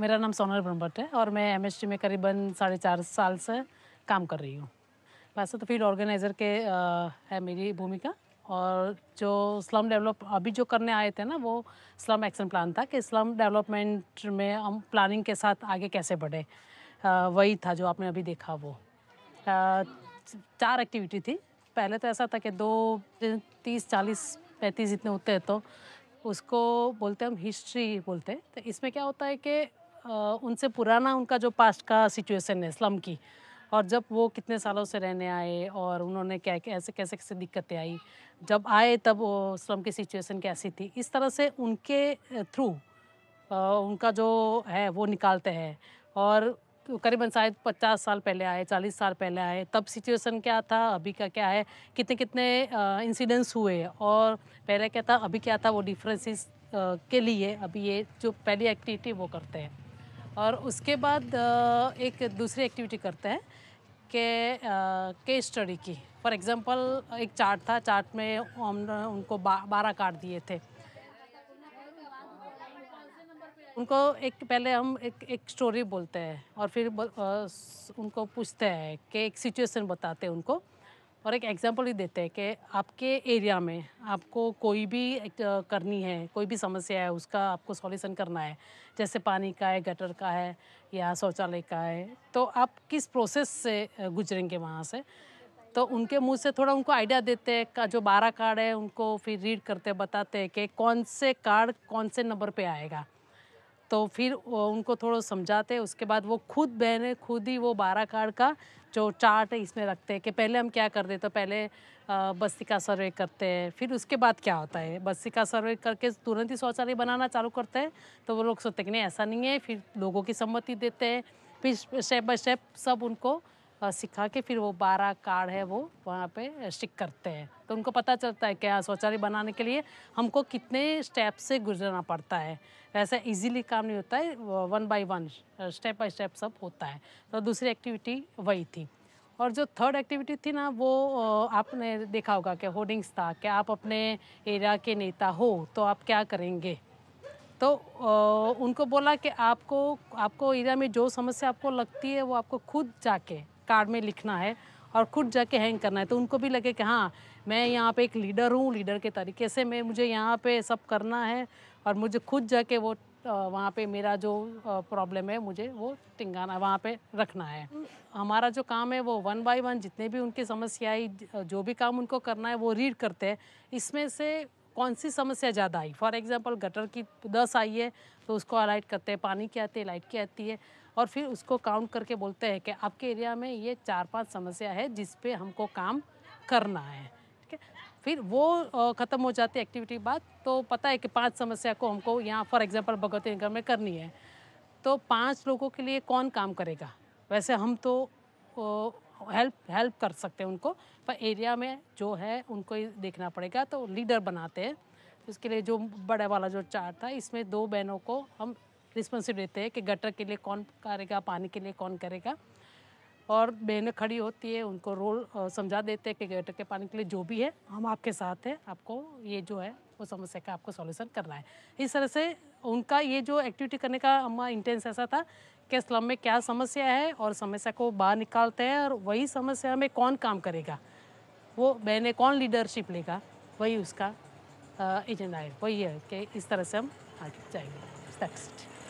मेरा नाम सोनल ब्रह्मभट्ट है और मैं एम में करीबन साढ़े चार साल से काम कर रही हूँ वैसे तो फील्ड ऑर्गेनाइज़र के आ, है मेरी भूमिका और जो स्लम डेवलप अभी जो करने आए थे ना वो स्लम एक्शन प्लान था कि स्लम डेवलपमेंट में हम प्लानिंग के साथ आगे कैसे बढ़े आ, वही था जो आपने अभी देखा वो आ, चार एक्टिविटी थी पहले तो ऐसा था कि दो तीस चालीस पैंतीस जितने होते हैं तो उसको बोलते हम हिस्ट्री बोलते हैं तो इसमें क्या होता है कि उनसे पुराना उनका जो पास्ट का सिचुएशन है स्लम की और जब वो कितने सालों से रहने आए और उन्होंने क्या कैसे कैसे कैसे दिक्कतें आई जब आए तब वो स्लम की सिचुएशन कैसी थी इस तरह से उनके थ्रू उनका जो है वो निकालते हैं और करीबन शायद पचास साल पहले आए चालीस साल पहले आए तब सिचुएशन क्या था अभी का क्या है कितने कितने इंसिडेंट्स हुए और पहले क्या था अभी क्या था वो डिफरेंसेस के लिए अभी ये जो पहली एक्टिविटी वो करते हैं और उसके बाद एक दूसरी एक्टिविटी करते हैं के केस स्टडी की फॉर एग्जांपल एक चार्ट था चार्ट में हमने उनको बा, बारह कार्ड दिए थे उनको एक पहले हम एक एक स्टोरी बोलते हैं और फिर उनको पूछते हैं कि एक सिचुएशन बताते हैं उनको और एक एग्जांपल भी देते हैं कि आपके एरिया में आपको कोई भी करनी है कोई भी समस्या है उसका आपको सॉल्यूशन करना है जैसे पानी का है गटर का है या शौचालय का है तो आप किस प्रोसेस से गुजरेंगे वहाँ से तो उनके मुँह से थोड़ा उनको आइडिया देते हैं का जो बारह कार्ड है उनको फिर रीड करते बताते हैं कि कौन से कार्ड कौन से नंबर पर आएगा तो फिर उनको थोड़ा समझाते उसके बाद वो खुद बहने खुद ही वो बारह कार्ड का जो चार्ट है इसमें रखते हैं कि पहले हम क्या कर देते तो पहले बस्ती का सर्वे करते हैं फिर उसके बाद क्या होता है बस्ती का सर्वे करके तुरंत ही शौचालय बनाना चालू करते हैं तो वो लोग सोचते कि नहीं ऐसा नहीं है फिर लोगों की सम्मति देते हैं फिर स्टेप बाय स्टेप सब उनको सिखा के फिर वो बारह कार्ड है वो वहाँ पे स्टिक करते हैं तो उनको पता चलता है क्या शौचालय बनाने के लिए हमको कितने स्टेप से गुजरना पड़ता है ऐसा इजीली काम नहीं होता है one by one step by step सब होता है तो दूसरी एक्टिविटी वही थी और जो थर्ड एक्टिविटी थी ना वो आपने देखा होगा कि होर्डिंग्स था कि आप अपने एरिया के नेता हो तो आप क्या करेंगे तो उनको बोला कि आपको आपको एरिया में जो समस्या आपको लगती है वो आपको खुद जाके कार्ड में लिखना है और खुद जाके हैंग करना है तो उनको भी लगे कि हाँ मैं यहाँ पे एक लीडर हूँ लीडर के तरीके से मैं मुझे यहाँ पे सब करना है और मुझे खुद जाके वो वहाँ पे मेरा जो प्रॉब्लम है मुझे वो टिंगाना वहाँ पे रखना है हमारा जो काम है वो वन बाय वन जितने भी उनकी समस्याएं जो भी काम उनको करना है वो रीड करते हैं इसमें से कौन सी समस्या ज़्यादा आई फॉर एग्ज़ाम्पल गटर की दस आई है तो उसको अलाइट करते हैं पानी की आती है लाइट की आती है और फिर उसको काउंट करके बोलते हैं कि आपके एरिया में ये चार पांच समस्या है जिस पे हमको काम करना है ठीक है फिर वो ख़त्म हो जाती है एक्टिविटी बाद तो पता है कि पांच समस्या को हमको यहाँ फॉर एग्जांपल भगवती नगर में करनी है तो पांच लोगों के लिए कौन काम करेगा वैसे हम तो हेल्प हेल्प कर सकते हैं उनको पर एरिया में जो है उनको ही देखना पड़ेगा तो लीडर बनाते हैं इसके लिए जो बड़े वाला जो चार्ट था इसमें दो बहनों को हम रिस्पॉन्सिव लेते हैं कि गटर के लिए कौन करेगा पानी के लिए कौन करेगा और बहनें खड़ी होती है उनको रोल समझा देते हैं कि गटर के पानी के लिए जो भी है हम आपके साथ हैं आपको ये जो है वो समस्या का आपको सॉल्यूशन करना है इस तरह से उनका ये जो एक्टिविटी करने का हम इंटेंस ऐसा था कि स्लम में क्या समस्या है और समस्या को बाहर निकालते हैं और वही समस्या में कौन काम करेगा वो बहनें कौन लीडरशिप लेगा वही उसका एजेंडा है वही है कि इस तरह से हम आगे जाएंगे